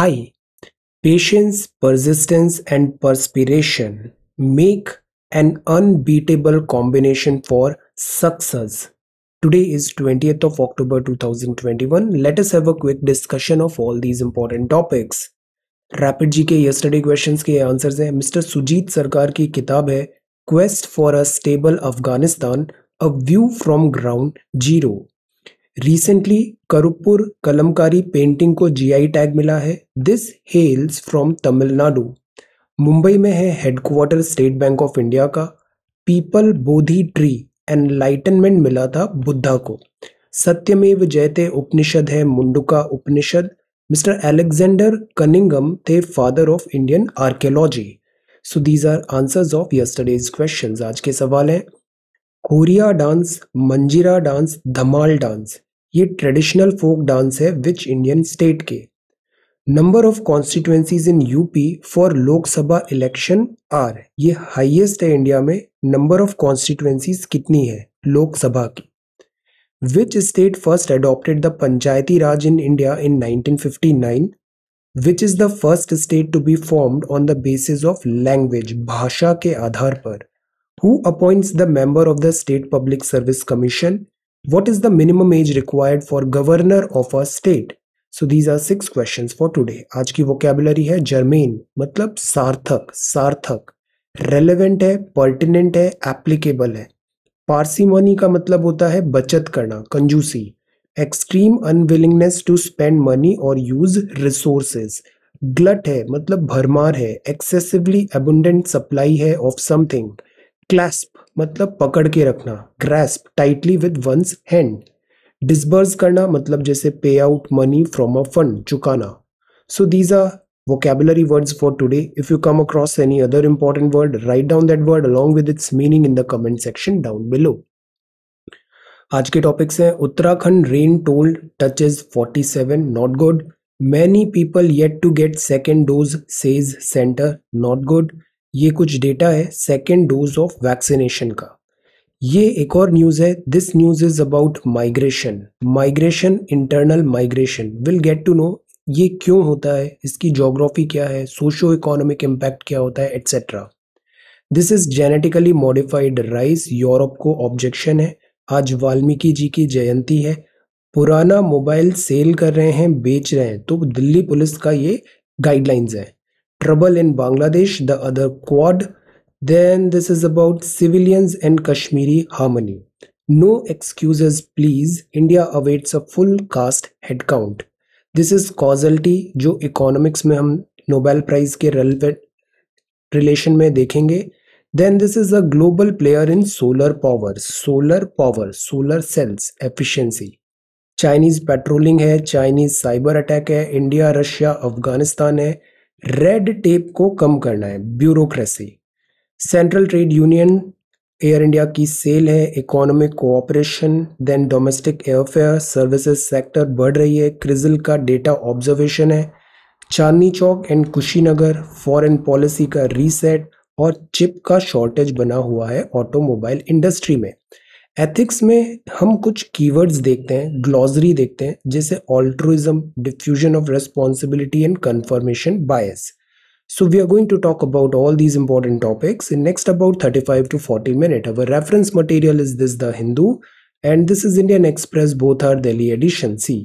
High. Patience, persistence, and perspiration make an unbeatable combination for success. Today is 20th of October 2021. Let us have a quick discussion of all these important topics. Rapid G K yesterday questions के answers हैं mister Sujit Sarkar की किताब है quest for a stable Afghanistan a view from ground zero recently Karuppur Kalamkari painting को GI tag मिला है this hails from Tamil Nadu Mumbai में है headquarter state bank of India का पीपल बोधि ट्री एनलाइटनमेंट मिला था बुद्धा को सत्यमेव जयते उपनिषद है Mundaka Upanishad mister Alexander Cunningham थे father of Indian archaeology so these are answers of yesterday's questions आज के सवाल हैं Koriya dance Manjira dance Dhamal dance ये ट्रेडिशनल फोक डांस है विच इंडियन स्टेट के number of constituencies in UP for Lok Sabha election are ये highest है इंडिया में नंबर ऑफ कॉन्स्टिट्यूएंसीज कितनी है लोकसभा की which state first adopted the Panchayati Raj in India in 1959 which is the first state to be formed on the basis of language भाषा के आधार पर who appoints the member of the State Public Service Commission What is the minimum age required for governor of a state? So these are six questions for today. आज की vocabulary है germane मतलब सार्थक सार्थक relevant है pertinent है applicable है parsimony का मतलब होता है बचत करना कंजूसी extreme unwillingness to spend money और यूज रिसोर्सेज ग्लट है मतलब भरमार है एक्सेसिवली abundant सप्लाई है ऑफ something clasp मतलब पकड़ के रखना grasp tightly with one's hand disburse करना मतलब जैसे pay out money from a fund चुकाना so these are vocabulary words for today if you come across any other important word write down that word along with its meaning in the comment section down below आज के topics हैं Uttarakhand rain told touches 47 not good many people yet to get second dose says centre not good ये कुछ data है second dose of vaccination का ये एक और न्यूज़ है this news is about migration migration internal migration will get to know ये क्यों होता है इसकी जोग्राफी क्या है सोशो इकोनॉमिक इम्पैक्ट क्या होता है etcetera this is genetically modified rice Europe को ऑब्जेक्शन है आज वाल्मीकि जी की जयंती है पुराना मोबाइल सेल कर रहे हैं बेच रहे हैं तो दिल्ली पुलिस का ये गाइडलाइंस है trouble in Bangladesh, the other Quad. Then this is about civilians and Kashmiri harmony. No excuses, please. India awaits a full caste headcount. this is causality jo economics mein hum nobel prize ke relevant relation mein dekhenge then this is a global player in solar power solar power solar cells efficiency chinese patrolling hai chinese cyber attack hai india russia afghanistan hai red tape को कम करना है bureaucracy central trade union Air India की sale है economic cooperation then domestic airfare services sector बढ़ रही है CRISIL का डेटा ऑब्जर्वेशन है Chandni Chowk and Kushinagar foreign policy का रीसेट और चिप का शॉर्टेज बना हुआ है ऑटोमोबाइल इंडस्ट्री में एथिक्स में हम कुछ कीवर्ड्स देखते हैं ग्लॉजरी देखते हैं जैसे altruism diffusion of responsibility and confirmation bias so we are going to talk about all these important topics in next about 35 to 40 minute our reference material is this the Hindu and this is Indian Express both are Delhi edition see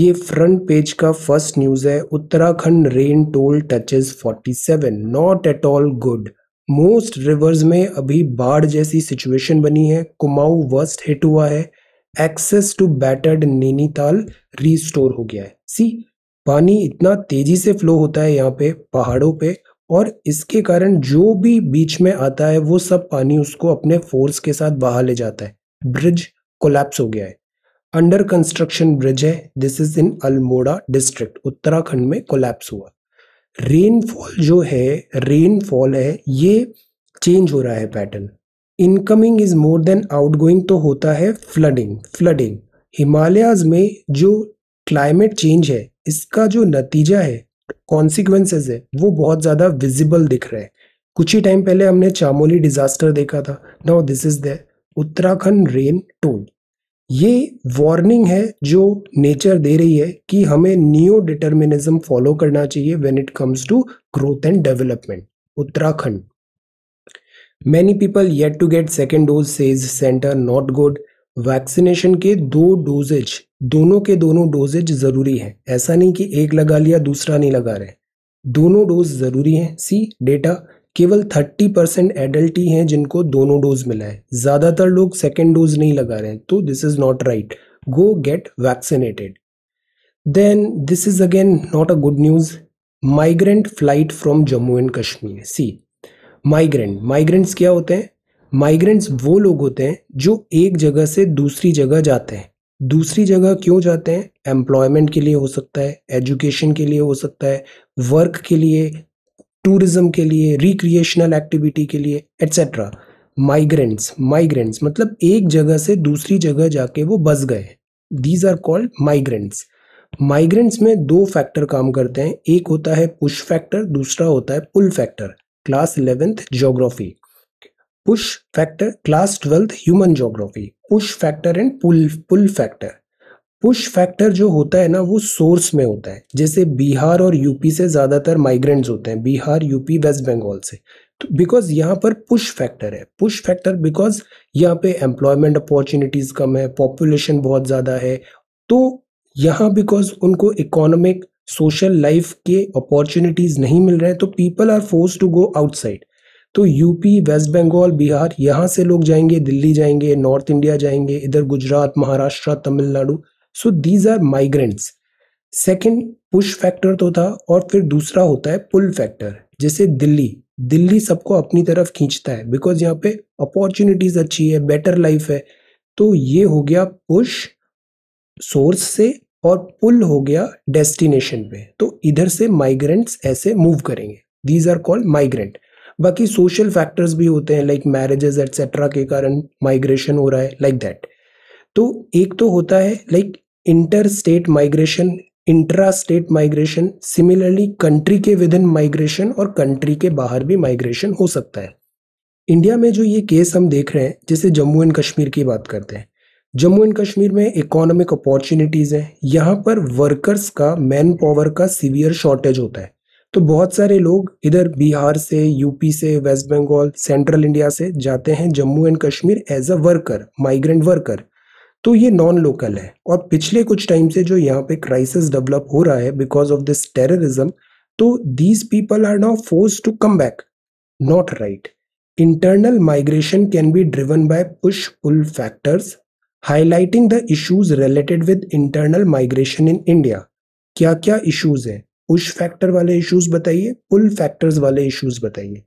ये front page का first news है Uttarakhand rain toll touches seven not at all good most rivers में अभी बाढ़ जैसी situation बनी है Kumaon worst hit हुआ है access to battered Nainital restore हो गया है सी पानी इतना तेजी से फ्लो होता है यहाँ पे पहाड़ों पे और इसके कारण जो भी बीच में आता है वो सब पानी उसको अपने फोर्स के साथ बहा ले जाता है ब्रिज कोलैप्स हो गया है अंडर कंस्ट्रक्शन ब्रिज है this is in Almora district Uttarakhand में कोलैप्स हुआ रेनफॉल जो है रेनफॉल है ये चेंज हो रहा है pattern incoming is more than outgoing तो होता है फ्लडिंग फ्लडिंग हिमालयाज में जो क्लाइमेट चेंज है इसका जो नतीजा है कॉन्सिक्वेंसेज है वो बहुत ज़्यादा विजिबल दिख रहे हैं कुछ ही टाइम पहले हमने चामोली डिजास्टर देखा था now this is the Uttarakhand rain toll ये वार्निंग है जो नेचर दे रही है कि हमें नियो डिटर्मिनिज्म फॉलो करना चाहिए when it comes to growth and development Uttarakhand many people yet to get second dose says centre not good vaccination के दो डोजेज दोनों के दोनों डोजेज जरूरी है ऐसा नहीं कि एक लगा लिया दूसरा नहीं लगा रहे दोनों डोज जरूरी है सी डेटा केवल 30 परसेंट एडल्ट ही हैं जिनको दोनों डोज मिला है ज़्यादातर लोग सेकेंड डोज नहीं लगा रहे हैं तो this is not right go get vaccinated then this is again not a good news migrant flight from Jammu and Kashmir see migrant migrants क्या होते हैं माइग्रेंट्स वो लोग होते हैं जो एक जगह से दूसरी जगह जाते हैं दूसरी जगह क्यों जाते हैं एम्प्लॉयमेंट के लिए हो सकता है एजुकेशन के लिए हो सकता है वर्क के लिए टूरिज्म के लिए रिक्रिएशनल एक्टिविटी के लिए एट्सेट्रा माइग्रेंट्स माइग्रेंट्स मतलब एक जगह से दूसरी जगह जाके वो बस गए these are called migrants migrants में दो फैक्टर काम करते हैं एक होता है पुश फैक्टर दूसरा होता है pull factor class eleventh geography push factor class twelfth human geography push factor and pull pull factor push factor जो होता है ना वो सोर्स में होता है जैसे बिहार और यूपी से ज़्यादातर माइग्रेंट्स होते हैं बिहार यूपी वेस्ट बंगाल से तो बिकॉज यहाँ पर पुश फैक्टर है पुश फैक्टर बिकॉज यहाँ पे एम्प्लॉयमेंट अपॉर्चुनिटीज़ कम है पॉपुलेशन बहुत ज़्यादा है तो यहाँ बिकॉज उनको इकोनॉमिक सोशल लाइफ के अपॉर्चुनिटीज़ नहीं मिल रहे हैं तो people are force to go outside तो यूपी वेस्ट बंगाल बिहार यहाँ से लोग जाएंगे दिल्ली जाएंगे नॉर्थ इंडिया जाएंगे इधर Gujarat Maharashtra Tamil Nadu so these are migrants second push factor तो था और फिर दूसरा होता है पुल फैक्टर जैसे दिल्ली दिल्ली सबको अपनी तरफ खींचता है बिकॉज यहाँ पे अपॉर्चुनिटीज़ अच्छी है बेटर लाइफ है तो ये हो गया पुश सोर्स से और पुल हो गया डेस्टिनेशन पे तो इधर से माइग्रेंट्स ऐसे मूव करेंगे दीज आर कॉल्ड माइग्रेंट बाकी सोशल फैक्टर्स भी होते हैं लाइक मैरिजेस एटसेट्रा के कारण माइग्रेशन हो रहा है लाइक like दैट तो एक तो होता है like inter state migration intra state migration similarly country के विद इन माइग्रेशन और कंट्री के बाहर भी माइग्रेशन हो सकता है इंडिया में जो ये केस हम देख रहे हैं जैसे जम्मू एंड कश्मीर की बात करते हैं जम्मू एंड कश्मीर में इकोनॉमिक अपॉर्चुनिटीज़ हैं यहाँ पर वर्कर्स का मैन पावर का सीवियर शॉर्टेज होता है तो बहुत सारे लोग इधर बिहार से यूपी से वेस्ट बंगाल सेंट्रल इंडिया से जाते हैं Jammu and Kashmir as a worker migrant worker तो ये नॉन लोकल है और पिछले कुछ टाइम से जो यहाँ पे क्राइसिस डेवलप हो रहा है बिकॉज ऑफ दिस टेररिज्म तो these people are now force to come back not right internal migration can be driven by push pull factors highlighting the issues related with internal migration in India क्या क्या issues है push factor वाले issues बताइए pull factors वाले issues बताइए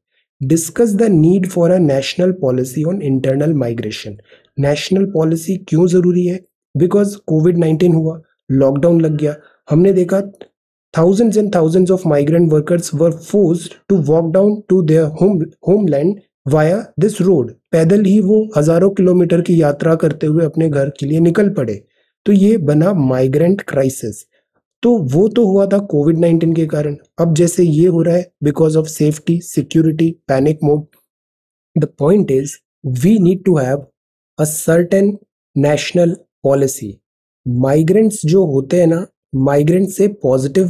discuss the need for a national policy on internal migration national policy क्यों ज़रूरी है बिकॉज कोविड नाइन्टीन हुआ लॉकडाउन लग गया हमने देखा thousands and thousands of migrant workers were force to walk down to their home homeland via this road पैदल ही वो हजारों किलोमीटर की यात्रा करते हुए अपने घर के लिए निकल पड़े तो ये बना माइग्रेंट क्राइसिस तो वो तो हुआ था कोविड नाइन्टीन के कारण अब जैसे ये हो रहा है because of safety security panic mode the point is we need to have a certain national policy migrants जो होते हैं ना माइग्रेंट से पॉजिटिव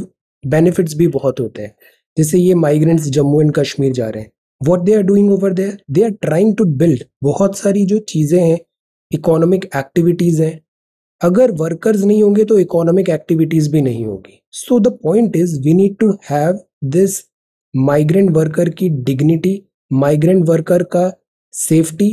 बेनिफिट्स भी बहुत होते हैं जैसे ये माइग्रेंट्स जम्मू एंड कश्मीर जा रहे हैं what they are doing over there they are trying to build बहुत सारी जो चीज़ें हैं इकोनॉमिक एक्टिविटीज़ हैं अगर वर्कर्स नहीं होंगे तो इकोनॉमिक एक्टिविटीज़ भी नहीं होगी so the point is we need to have this migrant worker की डिग्निटी माइग्रेंट वर्कर का सेफ्टी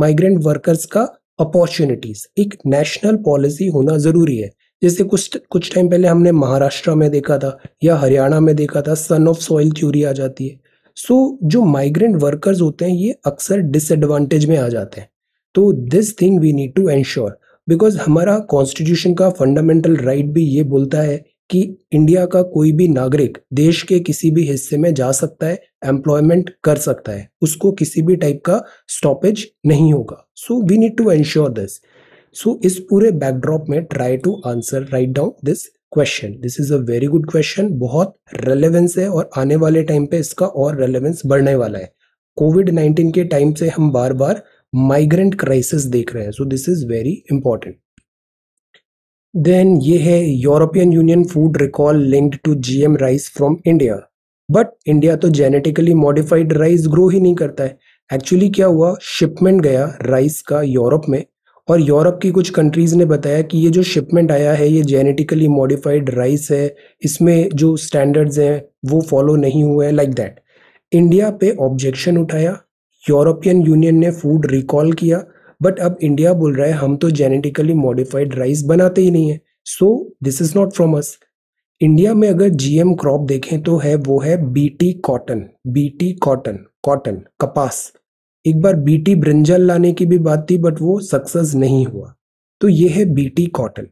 माइग्रेंट वर्कर्स का अपॉर्चुनिटीज एक नेशनल पॉलिसी होना ज़रूरी है जैसे कुछ कुछ टाइम पहले हमने महाराष्ट्र में देखा था या हरियाणा में देखा था सन ऑफ सॉइल थ्योरी आ जाती है सो so, जो माइग्रेंट वर्कर्स होते हैं ये अक्सर डिसएडवांटेज में आ जाते हैं तो this thing we need to ensure because हमारा कॉन्स्टिट्यूशन का फंडामेंटल राइट right भी ये बोलता है कि इंडिया का कोई भी नागरिक देश के किसी भी हिस्से में जा सकता है एम्प्लॉयमेंट कर सकता है उसको किसी भी टाइप का स्टॉपेज नहीं होगा so we need to ensure this so इस पूरे बैकड्रॉप में try to answer write down this question this is a very good question बहुत रेलेवेंस है और आने वाले टाइम पे इसका और रेलेवेंस बढ़ने वाला है कोविड नाइन्टीन के टाइम से हम बार बार माइग्रेंट क्राइसिस देख रहे हैं so this is very important then ये है European Union food recall linked to GM rice from India but India तो जेनेटिकली मॉडिफाइड राइस ग्रो ही नहीं करता है एक्चुअली क्या हुआ शिपमेंट गया राइस का यूरोप में और यूरोप की कुछ कंट्रीज़ ने बताया कि ये जो शिपमेंट आया है ये जेनेटिकली मॉडिफाइड राइस है इसमें जो स्टैंडर्ड्स हैं वो फॉलो नहीं हुए हैं लाइक दैट इंडिया पे ऑब्जेक्शन उठाया यूरोपियन यूनियन ने फूड रिकॉल किया बट अब इंडिया बोल रहा है हम तो जेनेटिकली मॉडिफाइड राइस बनाते ही नहीं है so this is not from us India में अगर जीएम क्रॉप देखें तो है वो है BT cotton BT cotton cotton कपास एक बार बीटी ब्रिंजल लाने की भी बात थी बट वो सक्सेस नहीं हुआ तो ये है बीटी कॉटन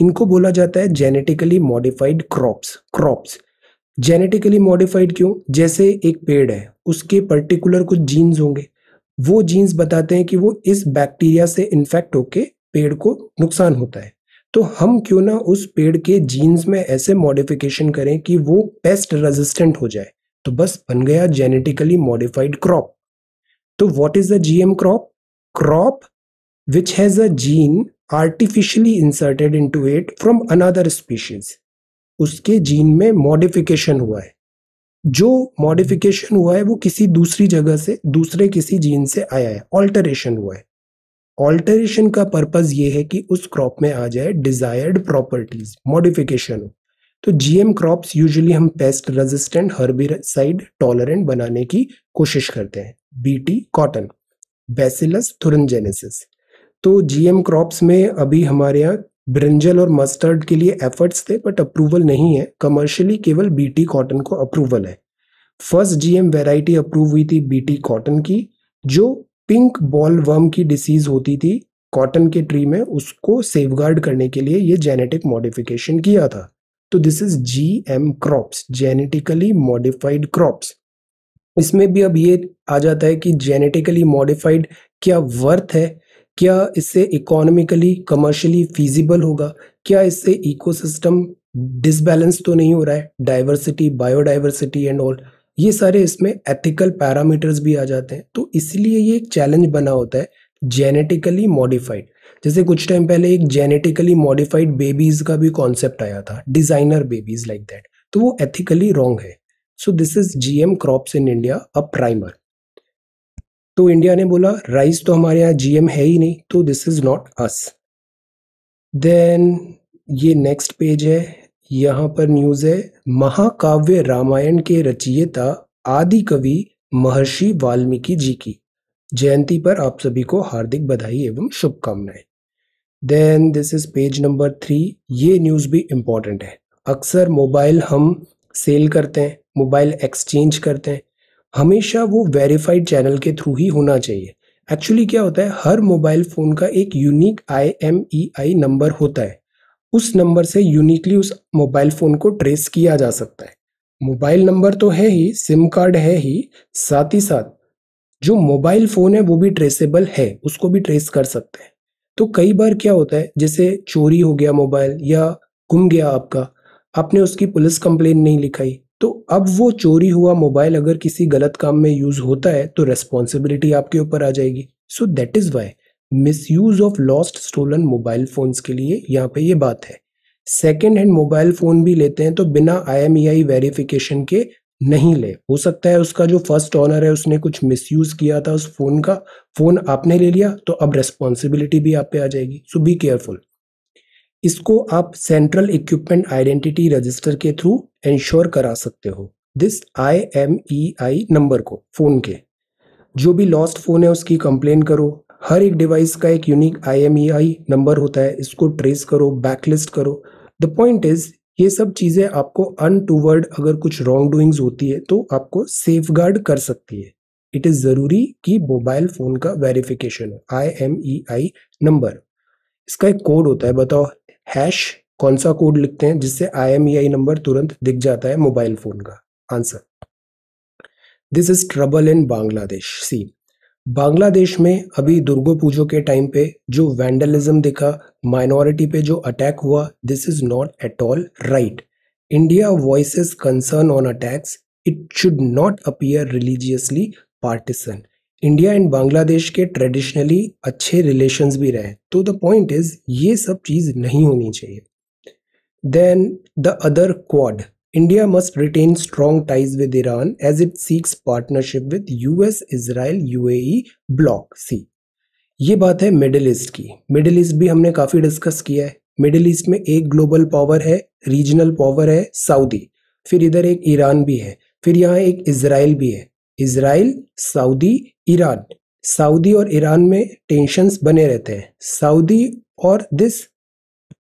इनको बोला जाता है genetically modified crops crops genetically modified क्यों जैसे एक पेड़ है उसके पर्टिकुलर कुछ जीन्स होंगे वो जीन्स बताते हैं कि वो इस बैक्टीरिया से इन्फेक्ट होके पेड़ को नुकसान होता है तो हम क्यों ना उस पेड़ के जीन्स में ऐसे मॉडिफिकेशन करें कि वो पेस्ट रेजिस्टेंट हो जाए तो बस बन गया जेनेटिकली मॉडिफाइड क्रॉप तो what is the GM crop crop which has a gene artificially inserted into it from another species उसके जीन में मॉडिफिकेशन हुआ है जो मॉडिफिकेशन हुआ है वो किसी दूसरी जगह से दूसरे किसी जीन से आया है ऑल्टरेशन हुआ है ऑल्टरेशन का पर्पज ये है कि उस क्रॉप में आ जाए डिजायर्ड प्रॉपर्टीज मॉडिफिकेशन तो जीएम क्रॉप्स यूजुअली हम पेस्ट रेजिस्टेंट हर्बिसाइड टॉलरेंट बनाने की कोशिश करते हैं बीटी कॉटन बेसिलस थुरजेनेसिस तो जीएम क्रॉप्स में अभी हमारे यहाँ ब्रिंजल और मस्टर्ड के लिए एफर्ट्स थे बट अप्रूवल नहीं है कमर्शियली केवल बीटी कॉटन को अप्रूवल है फर्स्ट जीएम वैरायटी अप्रूव हुई थी बीटी कॉटन की जो पिंक बॉल वर्म की डिसीज होती थी कॉटन के ट्री में उसको सेफगार्ड करने के लिए ये जेनेटिक मॉडिफिकेशन किया था तो this is G M crops genetically modified crops इसमें भी अब ये आ जाता है कि जेनेटिकली मॉडिफाइड क्या वर्थ है क्या इससे इकोनॉमिकली कमर्शियली फिजिबल होगा क्या इससे इकोसिस्टम डिसबैलेंस तो नहीं हो रहा है डाइवर्सिटी बायोडाइवर्सिटी एंड ऑल ये सारे इसमें एथिकल पैरामीटर्स भी आ जाते हैं तो इसलिए ये एक चैलेंज बना होता है जेनेटिकली मॉडिफाइड जैसे कुछ टाइम पहले एक जेनेटिकली मॉडिफाइड बेबीज़ का भी कॉन्सेप्ट आया था डिज़ाइनर बेबीज़ लाइक दैट तो वो एथिकली रॉन्ग है so this is G M crops in India a primer तो इंडिया ने बोला राइस तो हमारे यहाँ जीएम है ही नहीं तो this is not us then ये नेक्स्ट पेज है यहाँ पर न्यूज़ है महाकाव्य रामायण के रचयिता आदि कवि महर्षि वाल्मीकि जी की जयंती पर आप सभी को हार्दिक बधाई एवं शुभकामनाएं then this is page number three ये न्यूज़ भी इंपॉर्टेंट है अक्सर मोबाइल हम सेल करते हैं मोबाइल एक्सचेंज करते हैं हमेशा वो वेरीफाइड चैनल के थ्रू ही होना चाहिए एक्चुअली क्या होता है हर मोबाइल फ़ोन का एक unique I M E I number होता है उस नंबर से यूनिकली उस मोबाइल फ़ोन को ट्रेस किया जा सकता है मोबाइल नंबर तो है ही सिम कार्ड है ही साथ ही साथ जो मोबाइल फ़ोन है वो भी ट्रेसेबल है उसको भी ट्रेस कर सकते हैं तो कई बार क्या होता है जैसे चोरी हो गया मोबाइल या गुम गया आपका आपने उसकी पुलिस कंप्लेन नहीं लिखाई तो अब वो चोरी हुआ मोबाइल अगर किसी गलत काम में यूज़ होता है तो रेस्पॉन्सिबिलिटी आपके ऊपर आ जाएगी so that is why misuse of lost stolen mobile phones के लिए यहाँ पे ये बात है सेकेंड हैंड मोबाइल फ़ोन भी लेते हैं तो बिना आई वेरिफिकेशन e के नहीं ले हो सकता है उसका जो फर्स्ट ऑनर है उसने कुछ यूज किया था उस फोन का फोन आपने ले लिया तो अब रेस्पॉन्सिबिलिटी भी आप पे आ जाएगी सो बी केयरफुल इसको आप सेंट्रल इक्विपमेंट आइडेंटिटी रजिस्टर के थ्रू एंश्योर करा सकते हो this I M E I number को फ़ोन के जो भी लॉस्ट फ़ोन है उसकी कंप्लेन करो हर एक डिवाइस का एक unique I M E I number होता है इसको ट्रेस करो बैकलिस्ट करो द पॉइंट इज़ ये सब चीज़ें आपको अनटूवर्ड अगर कुछ रॉन्ग डूइंग्स होती है तो आपको सेफ गार्ड कर सकती है इट इज़ ज़रूरी कि मोबाइल फ़ोन का वेरिफिकेशन हो आई एम ई आई नंबर इसका एक कोड होता है बताओ हैश कौन सा कोड लिखते हैं जिससे आई e नंबर तुरंत दिख जाता है मोबाइल फोन का answer this is trouble in Bangladesh see Bangladesh में अभी दुर्गो पूजो के टाइम पे जो वैंडलिज्म दिखा माइनॉरिटी पे जो अटैक हुआ this is not at all right India voice concern on attacks it should not appear religiously partisan India and Bangladesh के ट्रेडिशनली अच्छे रिलेशंस भी रहे तो द पॉइंट इज ये सब चीज़ नहीं होनी चाहिए then the other Quad India must retain strong ties with Iran as it seeks partnership with US, Israel, UAE, bloc see ये बात है मिडिल ईस्ट की मिडिल ईस्ट भी हमने काफ़ी डिस्कस किया है मिडिल ईस्ट में एक ग्लोबल पावर है रीजनल पावर है सऊदी फिर इधर एक ईरान भी है फिर यहाँ एक इसराइल भी है इसराइल सऊदी ईरान सऊदी और ईरान में टेंशन्स बने रहते हैं सऊदी और दिस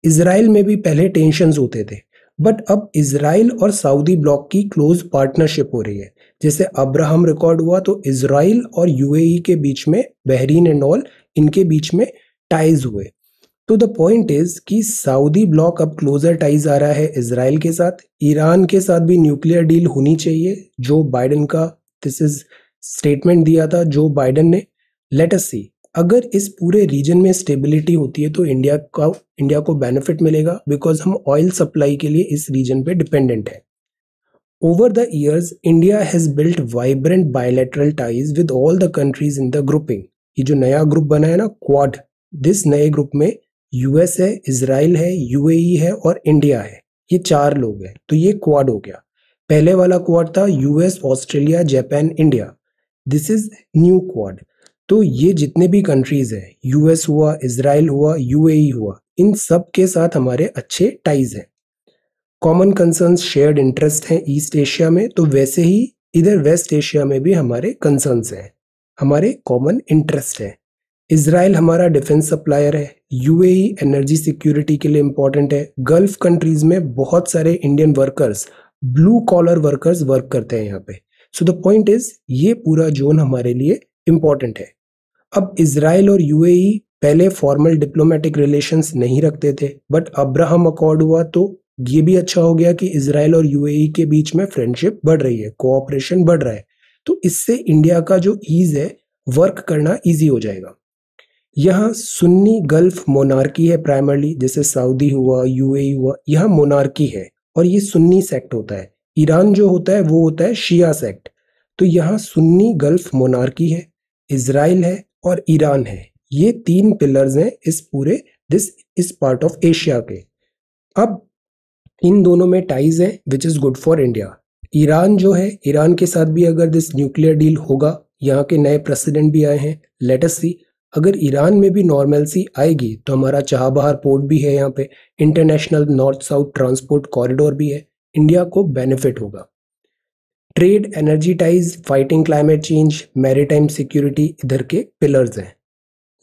इसराइल में भी पहले टेंशन्स होते थे बट अब इसराइल और सऊदी ब्लॉक की क्लोज पार्टनरशिप हो रही है जैसे अब्राहम रिकॉर्ड हुआ तो इसराइल और यूएई e के बीच में बहरीन एंड ऑल इनके बीच में टाइज हुए तो द पॉइंट इज कि सऊदी ब्लॉक अब क्लोजर टाइज आ रहा है इसराइल के साथ ईरान के साथ भी न्यूक्लियर डील होनी चाहिए जो बाइडन का दिस इज स्टेटमेंट दिया था जो बाइडन ने लेट अस सी अगर इस पूरे रीजन में स्टेबिलिटी होती है तो इंडिया का इंडिया को बेनिफिट मिलेगा बिकॉज हम ऑयल सप्लाई के लिए इस रीजन पे डिपेंडेंट है over the years, India has built vibrant bilateral ties with all the countries in the grouping ये जो नया ग्रुप बना है ना क्वाड दिस नए ग्रुप में यूएस है इसराइल है यूएई e है और इंडिया है ये चार लोग हैं तो ये क्वाड हो गया पहले वाला क्वाड था US Australia Japan India this is new Quad तो ये जितने भी कंट्रीज हैं यूएस हुआ इसराइल हुआ यूएई e हुआ इन सब के साथ हमारे अच्छे टाइज हैं कॉमन कंसर्न शेयर्ड इंटरेस्ट हैं ईस्ट एशिया में तो वैसे ही इधर वेस्ट एशिया में भी हमारे कंसर्न्स हैं हमारे कॉमन इंटरेस्ट हैं इसराइल हमारा डिफेंस सप्लायर है यूएई एनर्जी सिक्योरिटी के लिए इम्पॉर्टेंट है गल्फ कंट्रीज़ में बहुत सारे Indian workers blue collar workers work करते हैं यहाँ पे सो द पॉइंट इज ये पूरा जोन हमारे लिए इम्पॉर्टेंट है अब इसराइल और यूएई e पहले फॉर्मल डिप्लोमेटिक रिलेशंस नहीं रखते थे बट अब्राहम अकॉर्ड हुआ तो ये भी अच्छा हो गया कि इसराइल और यूएई e के बीच में फ्रेंडशिप बढ़ रही है कोऑपरेशन बढ़ रहा है तो इससे इंडिया का जो ईज है वर्क करना ईजी हो जाएगा यहाँ सुन्नी गल्फ मोनार्की है प्राइमरली जैसे सऊदी हुआ यूएई e हुआ यहाँ मोनार्की है और ये सुन्नी सेक्ट होता है ईरान जो होता है वो होता है शिया सेक्ट तो यहाँ सुन्नी गल्फ मोनार्की है इसराइल है और ईरान है ये तीन पिलर्स हैं इस पूरे दिस इस पार्ट ऑफ एशिया के अब इन दोनों में टाइज है which is good for India Iran जो है ईरान के साथ भी अगर दिस न्यूक्लियर डील होगा यहाँ के नए प्रेसिडेंट भी आए हैं लेटेस्ट सी अगर ईरान में भी नॉर्मलसी आएगी तो हमारा चाहबहार पोर्ट भी है यहाँ पे international north south transport corridor भी है इंडिया को बेनिफिट होगा trade energy ties fighting climate change maritime security इधर के पिलर्स हैं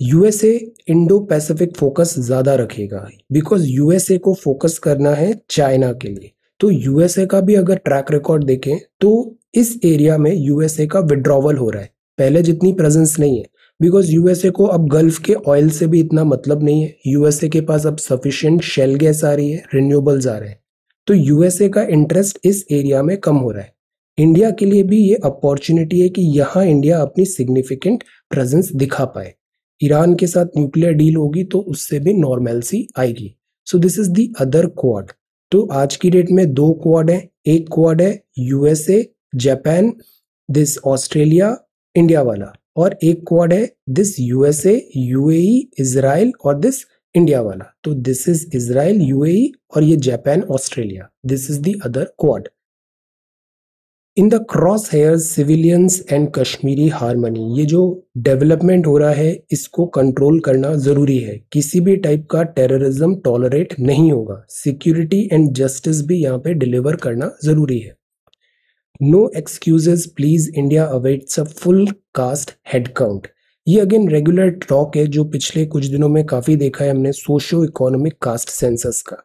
यूएसए इंडो पैसिफिक फोकस ज़्यादा रखेगा बिकॉज यूएसए को फोकस करना है चाइना के लिए तो यूएसए का भी अगर ट्रैक रिकॉर्ड देखें तो इस एरिया में यूएसए का विड्रॉवल हो रहा है पहले जितनी प्रेजेंस नहीं है बिकॉज यूएसए को अब गल्फ के ऑयल से भी इतना मतलब नहीं है यूएसए के पास अब सफिशियंट शेल गैस आ रही है रिन्यूएबल्स आ रहे हैं तो यूएसए का इंटरेस्ट इस एरिया में कम हो रहा है इंडिया के लिए भी ये अपॉर्चुनिटी है कि यहाँ इंडिया अपनी सिग्निफिकेंट प्रेजेंस दिखा पाए ईरान के साथ न्यूक्लियर डील होगी तो उससे भी नॉर्मेलसी आएगी so this is the other Quad तो आज की डेट में दो क्वाड है एक क्वाड है USA Japan this Australia India वाला और एक क्वाड है दिस यूएसए यूएई इजराइल और दिस इंडिया वाला तो दिस इज इजराइल यूएई और ये Japan Australia this is the other Quad in the crosshair civilians and Kashmiri harmony ये जो डेवलपमेंट हो रहा है इसको कंट्रोल करना ज़रूरी है किसी भी टाइप का टेररिज्म टॉलरेट नहीं होगा सिक्योरिटी एंड जस्टिस भी यहाँ पे डिलीवर करना ज़रूरी है no excuses please India awaits a full caste headcount ये अगेन रेगुलर टॉक है जो पिछले कुछ दिनों में काफ़ी देखा है हमने सोशो इकोनॉमिक कास्ट सेंसस का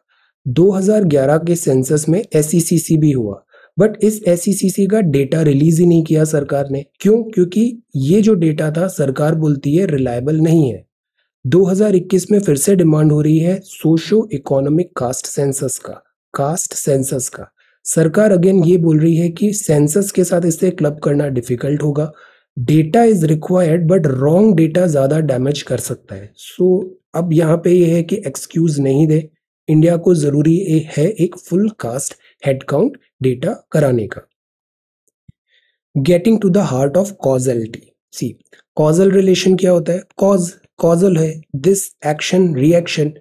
2011 के सेंसस में एस e भी हुआ बट इस एस e का डेटा रिलीज ही नहीं किया सरकार ने क्यों क्योंकि ये जो डेटा था सरकार बोलती है रिलायबल नहीं है 2021 में फिर से डिमांड हो रही है सोशो इकोनॉमिक कास्ट सेंसस का कास्ट सेंसस का सरकार अगेन ये बोल रही है कि सेंसस के साथ इसे क्लब करना डिफिकल्ट होगा data is required but wrong data ज़्यादा डैमेज कर सकता है सो so, अब यहाँ पे ये है कि एक्सक्यूज़ नहीं दे इंडिया को ज़रूरी है एक फुल कास्ट हेडकाउंट डेटा कराने का getting to the heart of causality see causal relation क्या होता है कॉज कॉजल है दिस एक्शन रिएक्शन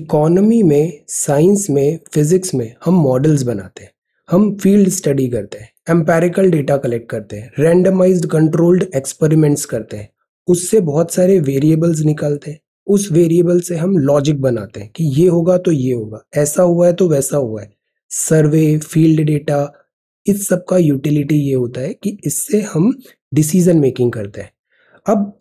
इकोनॉमी में साइंस में फिजिक्स में हम मॉडल्स बनाते हैं हम फील्ड स्टडी करते हैं एम्पेरिकल डेटा कलेक्ट करते हैं रेंडमाइज कंट्रोल्ड एक्सपेरिमेंट्स करते हैं उससे बहुत सारे वेरिएबल्स निकालते हैं उस वेरिएबल से हम लॉजिक बनाते हैं कि ये होगा तो ये होगा ऐसा हुआ है तो वैसा हुआ है सर्वे फील्ड डेटा इस सब का यूटिलिटी ये होता है कि इससे हम डिसीजन मेकिंग करते हैं अब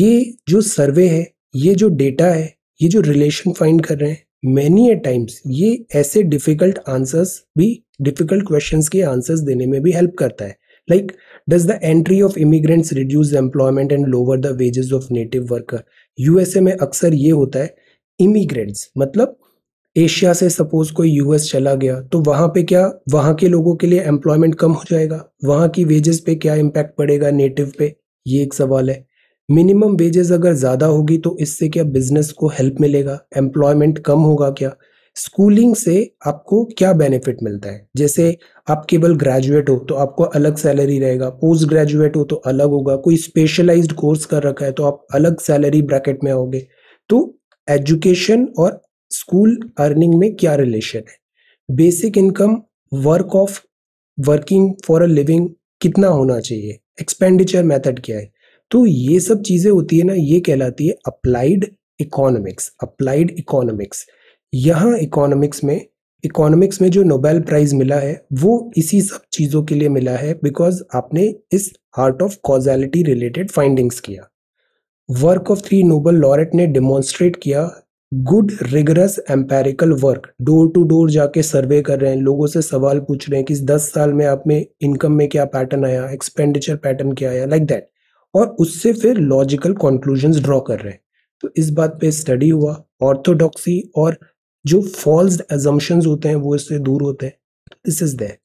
ये जो सर्वे है ये जो डेटा है ये जो रिलेशन फाइंड कर रहे हैं मैनी ए टाइम्स ये ऐसे डिफिकल्ट आंसर्स भी डिफिकल्ट क्वेश्चन के आंसर्स देने में भी हेल्प करता है like does the entry of immigrants reduce employment and lower the wages of native worker USA में अक्सर ये होता है इमिग्रेंट्स मतलब एशिया से सपोज कोई यूएस चला गया तो वहाँ पे क्या वहाँ के लोगों के लिए एम्प्लॉयमेंट कम हो जाएगा वहाँ की वेजेस पे क्या इम्पैक्ट पड़ेगा नेटिव पे ये एक सवाल है मिनिमम वेजेस अगर ज़्यादा होगी तो इससे क्या बिजनेस को हेल्प मिलेगा एम्प्लॉयमेंट कम होगा क्या स्कूलिंग से आपको क्या बेनिफिट मिलता है जैसे आप केवल ग्रेजुएट हो तो आपको अलग सैलरी रहेगा पोस्ट ग्रेजुएट हो तो अलग होगा कोई स्पेशलाइज्ड कोर्स कर रखा है तो आप अलग सैलरी ब्रैकेट में होगे तो एजुकेशन और स्कूल अर्निंग में क्या रिलेशन है basic income work of working for a living कितना होना चाहिए एक्सपेंडिचर मेथड क्या है तो ये सब चीज़ें होती है ना ये कहलाती है अप्लाइड इकोनॉमिक्स अप्लाइड इकोनॉमिक्स यहाँ इकोनॉमिक्स में इकोनॉमिक्स में जो नोबेल प्राइज़ मिला है वो इसी सब चीज़ों के लिए मिला है बिकॉज आपने इस heart of causality related findings किया work of three Nobel laureate ने डिमॉन्स्ट्रेट किया good rigorous empirical work door to door जाके सर्वे कर रहे हैं लोगों से सवाल पूछ रहे हैं कि इस दस साल में आप में इनकम में क्या पैटर्न आया एक्सपेंडिचर पैटर्न क्या आया लाइक like दैट और उससे फिर लॉजिकल कॉन्क्लूजन ड्रॉ कर रहे हैं तो इस बात पे स्टडी हुआ ऑर्थोडॉक्सी और जो फॉल्स एजम्पन होते हैं वो इससे दूर होते हैं this is that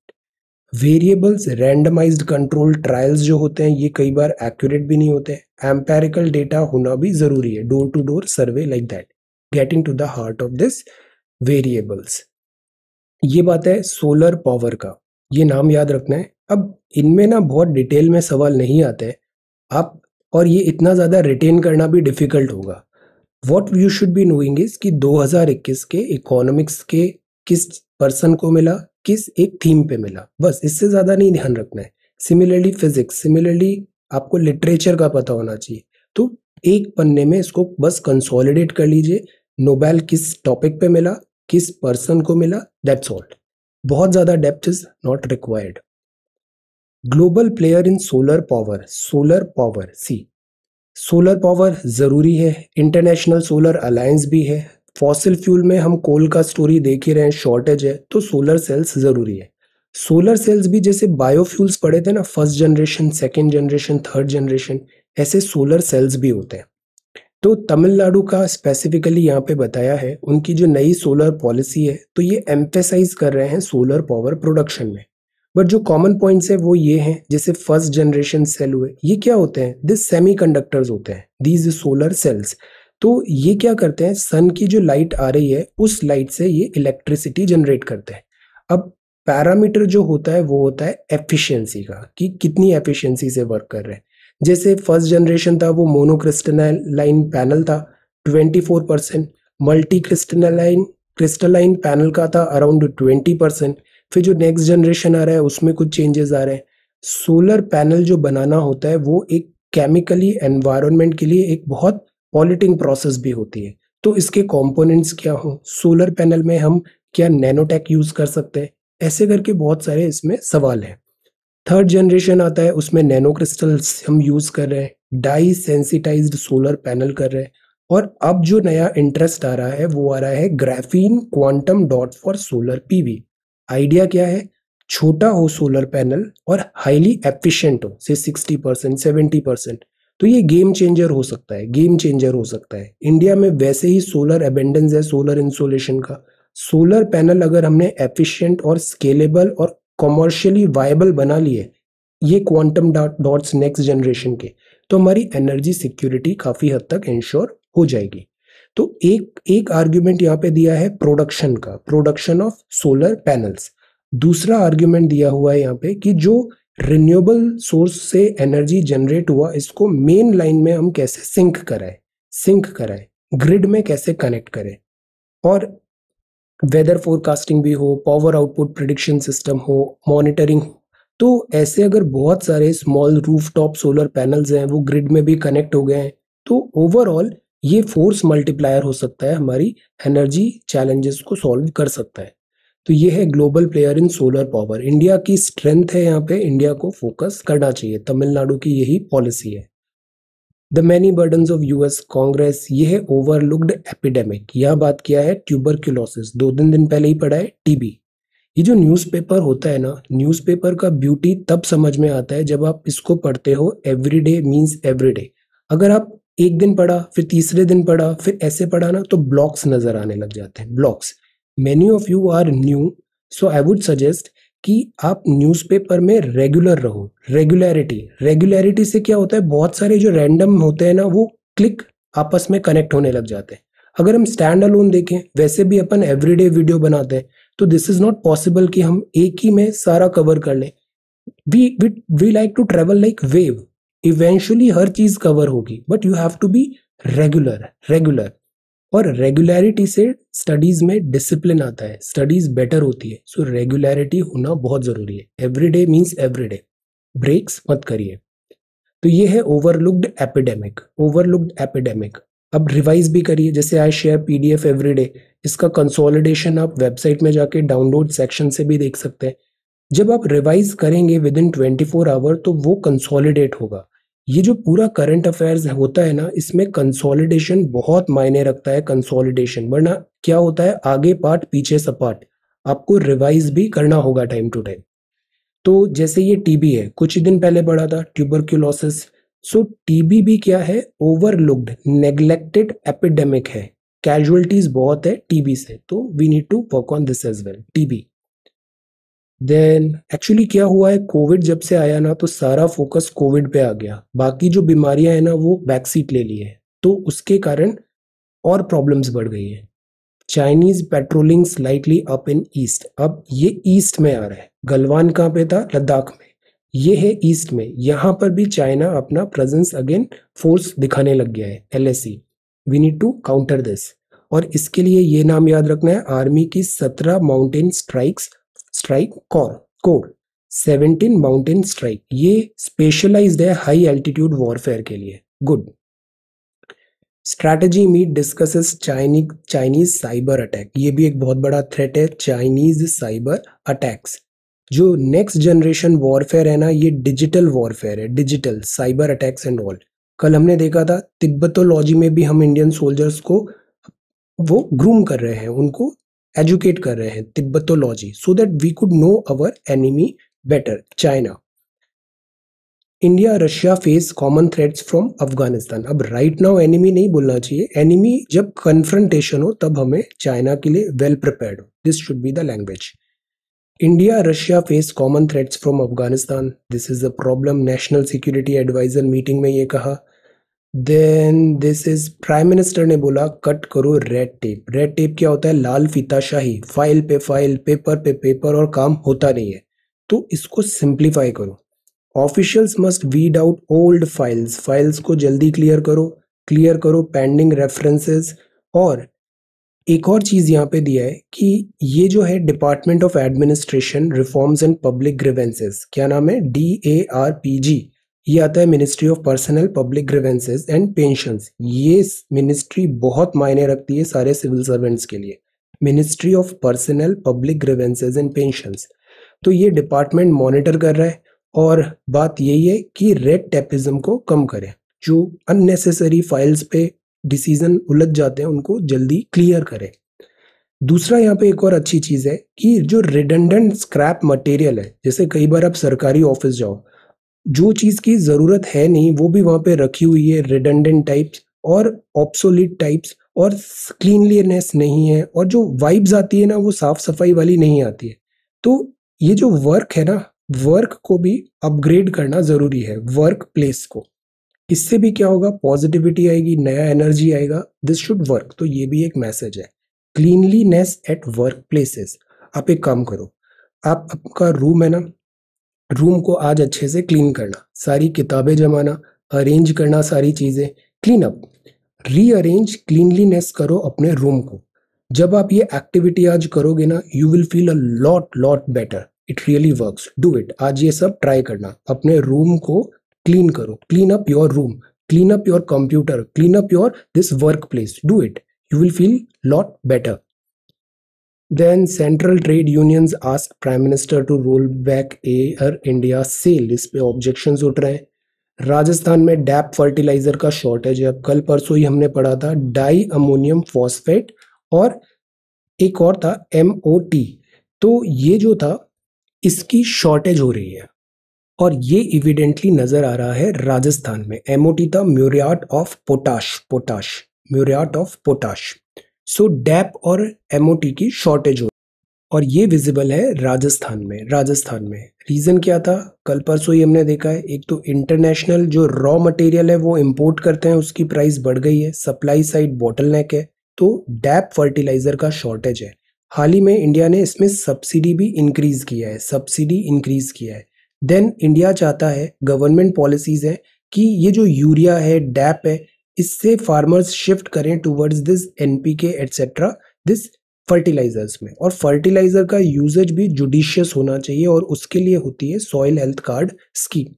variables randomize control trials जो होते हैं ये कई बार एक्यूरेट भी नहीं होते एम्पेरिकल डेटा होना भी ज़रूरी है door to door survey like that getting to the heart of this variables ये बात है सोलर पावर का ये नाम याद रखना है अब इनमें ना बहुत डिटेल में सवाल नहीं आते हैं आप और ये इतना ज़्यादा रिटेन करना भी डिफ़िकल्ट होगा what you should be knowing is कि 2021 के इकोनॉमिक्स के किस पर्सन को मिला किस एक थीम पे मिला बस इससे ज़्यादा नहीं ध्यान रखना है सिमिलरली फिजिक्स सिमिलरली आपको लिटरेचर का पता होना चाहिए तो एक पन्ने में इसको बस कंसोलिडेट कर लीजिए नोबेल किस टॉपिक पे मिला किस पर्सन को मिला दैट्स ऑल बहुत ज़्यादा depth is not required global player in solar power solar power see solar power ज़रूरी है इंटरनेशनल सोलर अलायंस भी है फॉसिल फ्यूल में हम कोल का स्टोरी देख ही रहे हैं शॉर्टेज है तो सोलर सेल्स ज़रूरी है सोलर सेल्स भी जैसे बायोफ्यूल्स पड़े थे ना first generation second generation third generation ऐसे सोलर सेल्स भी होते हैं तो तमिलनाडु का स्पेसिफिकली यहाँ पे बताया है उनकी जो नई सोलर पॉलिसी है तो ये एम्फेसाइज कर रहे हैं सोलर पावर प्रोडक्शन में बट जो कॉमन पॉइंट्स है वो ये हैं जैसे फर्स्ट जनरेशन सेल हुए ये क्या होते हैं दिस सेमी होते हैं दीज सोलर सेल्स तो ये क्या करते हैं सन की जो लाइट आ रही है उस लाइट से ये इलेक्ट्रिसिटी जनरेट करते हैं अब पैरामीटर जो होता है वो होता है एफिशिएंसी का कि कितनी एफिशिएंसी से वर्क कर रहे हैं जैसे फर्स्ट जनरेशन था वो मोनोक्रिस्टलाइन लाइन पैनल था 24 percent multi crystalline crystalline panel का था अराउंड 20 परसेंट फिर जो नेक्स्ट जनरेशन आ रहा है उसमें कुछ चेंजेस आ रहे हैं सोलर पैनल जो बनाना होता है वो एक केमिकली एनवायरनमेंट के लिए एक बहुत पॉलिटिंग प्रोसेस भी होती है तो इसके कंपोनेंट्स क्या हों सोलर पैनल में हम क्या नैनोटेक यूज़ कर सकते हैं ऐसे करके बहुत सारे इसमें सवाल हैं थर्ड जनरेशन आता है उसमें नैनो क्रिस्टल्स हम यूज़ कर रहे हैं डाई सेंसिटाइज्ड सोलर पैनल कर रहे हैं और अब जो नया इंटरेस्ट आ रहा है वो आ रहा है graphene quantum dot for solar PV idea क्या है छोटा हो सोलर पैनल और हाईली एफिशिएंट हो से 60 परसेंट सेवेंटी परसेंट तो ये गेम चेंजर हो सकता है गेम चेंजर हो सकता है इंडिया में वैसे ही सोलर अबेंडेंस है सोलर इंसोलेशन का सोलर पैनल अगर हमने एफिशिएंट और स्केलेबल और कॉमर्शियली वायबल बना लिए ये क्वांटम डॉट्स नेक्स्ट जनरेशन के तो हमारी एनर्जी सिक्योरिटी काफ़ी हद तक इंश्योर हो जाएगी तो एक एक आर्ग्यूमेंट यहाँ पे दिया है प्रोडक्शन का प्रोडक्शन ऑफ सोलर पैनल्स दूसरा आर्ग्यूमेंट दिया हुआ है यहाँ पे कि जो रिन्यूएबल सोर्स से एनर्जी जनरेट हुआ इसको मेन लाइन में हम कैसे सिंक कराएं सिंक कराएं ग्रिड में कैसे कनेक्ट करें और वेदर फोरकास्टिंग भी हो पावर आउटपुट प्रिडिक्शन सिस्टम हो मॉनिटरिंग हो तो ऐसे अगर बहुत सारे small rooftop solar panels हैं वो ग्रिड में भी कनेक्ट हो गए हैं तो ओवरऑल ये फोर्स मल्टीप्लायर हो सकता है हमारी एनर्जी चैलेंजेस को सॉल्व कर सकता है तो ये है global player in solar power India की स्ट्रेंथ है यहाँ पे इंडिया को फोकस करना चाहिए तमिलनाडु की यही पॉलिसी है the many burden of US Congress ये है ओवरलुकड एपिडेमिक यह बात किया है ट्यूबरक्यूलोसिस दो दिन दिन पहले ही पढ़ा है टीबी ये जो न्यूज़पेपर होता है ना न्यूज़पेपर का ब्यूटी तब समझ में आता है जब आप इसको पढ़ते हो एवरीडे मींस एवरीडे अगर आप एक दिन पढ़ा फिर तीसरे दिन पढ़ा फिर ऐसे पढ़ा ना तो ब्लॉक्स नज़र आने लग जाते हैं blocks many of you are new so I would suggest कि आप न्यूज़पेपर में रेगुलर रहो रेगुलरिटी रेगुलरिटी से क्या होता है बहुत सारे जो रैंडम होते हैं ना वो क्लिक आपस में कनेक्ट होने लग जाते हैं अगर हम स्टैंड अलोन देखें वैसे भी अपन एवरीडे वीडियो बनाते हैं तो दिस इज़ नॉट पॉसिबल कि हम एक ही में सारा कवर कर लें we we like to travel like wave eventually हर चीज कवर होगी but you have to be regular regular और रेगुलरिटी से स्टडीज में डिसिप्लिन आता है स्टडीज बेटर होती है सो so, रेगुलरिटी होना बहुत जरूरी है every day means every day breaks मत करिए तो ये है ओवरलुक्ड एपिडेमिक ओवरलुक्ड एपिडेमिक अब रिवाइज भी करिए जैसे आई शेयर पीडीएफ एवरीडे इसका कंसोलिडेशन आप वेबसाइट में जाके डाउनलोड सेक्शन से भी देख सकते हैं जब आप रिवाइज करेंगे within twenty four hour तो वो कंसोलिडेट होगा ये जो पूरा करंट अफेयर्स होता है ना इसमें कंसोलिडेशन बहुत मायने रखता है कंसोलिडेशन वरना क्या होता है आगे पार्ट पीछे सपाट आपको रिवाइज भी करना होगा टाइम टू टाइम तो जैसे ये टीबी है कुछ ही दिन पहले पढ़ा था ट्यूबरक्यूलोसिस सो टीबी भी क्या है ओवरलुक्ड नेग्लेक्टेड एपिडेमिक है कैजुअलिटीज बहुत है टीबी से तो we need to work on this as well TB then actually क्या हुआ है कोविड जब से आया ना तो सारा फोकस कोविड पे आ गया बाकी जो बीमारियां हैं ना वो बैकसीट ले ली है तो उसके कारण और प्रॉब्लम्स बढ़ गई है Chinese patrolling slightly up in east अब ये ईस्ट में आ रहा है गलवान कहाँ पे था लद्दाख में ये है ईस्ट में यहाँ पर भी चाइना अपना प्रेजेंस अगेन फोर्स दिखाने लग गया है एल we need to counter this और इसके लिए ये नाम याद रखना है आर्मी की सत्रह mountain strikes strike corps corps 17 mountain strike ये स्पेशलाइज्ड है हाई एल्टीट्यूड वॉरफेयर के लिए गुड स्ट्रैटेजी मीट डिस्कसेस चाइनी चाइनीज साइबर अटैक ये भी एक बहुत बड़ा थ्रेट है चाइनीज साइबर अटैक्स जो नेक्स्ट जनरेशन वॉरफेयर है ना ये डिजिटल वॉरफेयर है digital cyber attacks and all कल हमने देखा था तिब्बतोलॉजी में भी हम इंडियन सोल्जर्स को वो ग्रूम कर रहे हैं उनको एजुकेट कर रहे हैं Tibetology so that we could know our enemy better China India Russia face common threats from Afghanistan अब राइट नाउ एनिमी नहीं बोलना चाहिए एनिमी जब कन्फ्रंटेशन हो तब हमें चाइना के लिए वेल प्रिपेयर्ड हो this should be the language India Russia face common threats from Afghanistan this is a problem national security adviser meeting में ये कहा then this is prime minister ने बोला कट करो रेड टेप रेड टेप क्या होता है लाल फीताशाही फाइल पे फाइल पेपर पे पेपर और काम होता नहीं है तो इसको सिंप्लीफाई करो officials must weed out old files files को जल्दी क्लियर करो क्लियर करो पेंडिंग रेफरेंसेस और एक और चीज़ यहाँ पे दिया है कि ये जो है department of administration reforms and public grievances क्या नाम है D A R P G ये आता है ministry of personnel public grievances and pension ये मिनिस्ट्री बहुत मायने रखती है सारे सिविल सर्वेंट्स के लिए ministry of personnel public grievances and pension तो ये डिपार्टमेंट मॉनिटर कर रहा है और बात यही है कि रेड टेपिज्म को कम करें जो अननेसेसरी फाइल्स पे डिसीजन उलझ जाते हैं उनको जल्दी क्लियर करें दूसरा यहाँ पे एक और अच्छी चीज़ है कि जो रिडेंडेंट स्क्रैप मटेरियल है जैसे कई बार आप सरकारी ऑफिस जाओ जो चीज़ की ज़रूरत है नहीं वो भी वहाँ पे रखी हुई है रिडंडेंट टाइप्स और ऑप्सोलिट टाइप्स और क्लीनलीनेस नहीं है और जो वाइब्स आती है ना वो साफ़ सफाई वाली नहीं आती है तो ये जो वर्क है ना वर्क को भी अपग्रेड करना ज़रूरी है वर्क प्लेस को इससे भी क्या होगा पॉजिटिविटी आएगी नया एनर्जी आएगा दिस शुड वर्क तो ये भी एक मैसेज है क्लीनलीनेस एट वर्क प्लेसेस आप एक काम करो आप आपका रूम है ना रूम को आज अच्छे से क्लीन करना सारी किताबें जमाना अरेंज करना सारी चीज़ें क्लीन अप रीअरेंज क्लीनलीनेस करो अपने रूम को जब आप ये एक्टिविटी आज करोगे ना you will feel a lot lot better it really works do it आज ये सब ट्राई करना अपने रूम को क्लीन करो clean up your room clean up your computer clean up your this workplace do it you will feel lot better Then central trade unions asked Prime Minister to roll back Air India sale इस पे objections उठ रहे हैं राजस्थान में dab fertiliser का shortage है कल परसों ही हमने पढ़ा था डाई अमोनियम फॉस्फेट और एक और था एम तो ये जो था इसकी शॉर्टेज हो रही है और ये इविडेंटली नज़र आ रहा है राजस्थान में एम था muriate of potash potash muriate of potash so DAP और एमओटी की शॉर्टेज हो और ये विजिबल है राजस्थान में राजस्थान में रीज़न क्या था कल परसों ही हमने देखा है एक तो इंटरनेशनल जो रॉ मटेरियल है वो इम्पोर्ट करते हैं उसकी प्राइस बढ़ गई है सप्लाई साइड बॉटल है तो डैप फर्टिलाइज़र का शॉर्टेज है हाल ही में इंडिया ने इसमें सब्सिडी भी इंक्रीज़ किया है सब्सिडी इंक्रीज़ किया है देन इंडिया चाहता है गवर्नमेंट पॉलिसीज़ है कि ये जो यूरिया है डैप है इससे फार्मर्स शिफ्ट करें towards this NPK etcetera this fertilizers में और फर्टिलाइजर का यूजेज भी जुडिशियस होना चाहिए और उसके लिए होती है soil health card scheme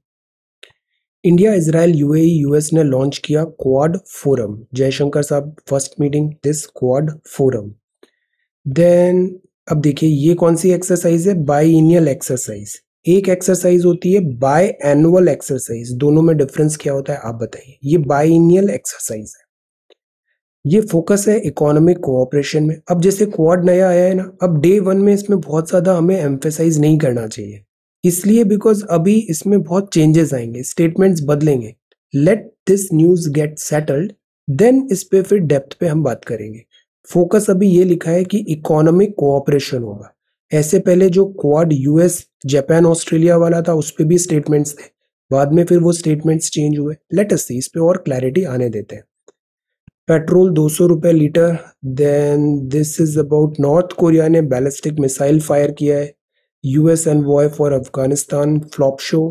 India Israel UAE US ने लॉन्च किया क्वाड फोरम जयशंकर साहब first meeting this quad forum then अब देखिए ये कौन सी एक्सरसाइज है इनियल एक्सरसाइज एक एक्सरसाइज होती है बाय एनुअल एक्सरसाइज दोनों में डिफरेंस क्या होता है आप बताइए ये बाइनियल एक्सरसाइज है ये फोकस है इकोनॉमिक कोऑपरेशन में अब जैसे क्वाड नया आया है ना अब डे वन में इसमें बहुत ज़्यादा हमें एम्फेसाइज नहीं करना चाहिए इसलिए बिकॉज अभी इसमें बहुत चेंजेस आएंगे स्टेटमेंट्स बदलेंगे let this news get settled then इस पे फिर डेप्थ पे हम बात करेंगे फोकस अभी ये लिखा है कि इकोनॉमिक कोऑपरेशन होगा ऐसे पहले जो क्वाड यूएस जापान ऑस्ट्रेलिया वाला था उस पर भी स्टेटमेंट्स थे बाद में फिर वो स्टेटमेंट्स चेंज हुए लेट अस सी इस पे और क्लैरिटी आने देते हैं पेट्रोल दो सौ रुपये litre then this is about North Korea ने बैलिस्टिक मिसाइल फायर किया है US and why for Afghanistan flop show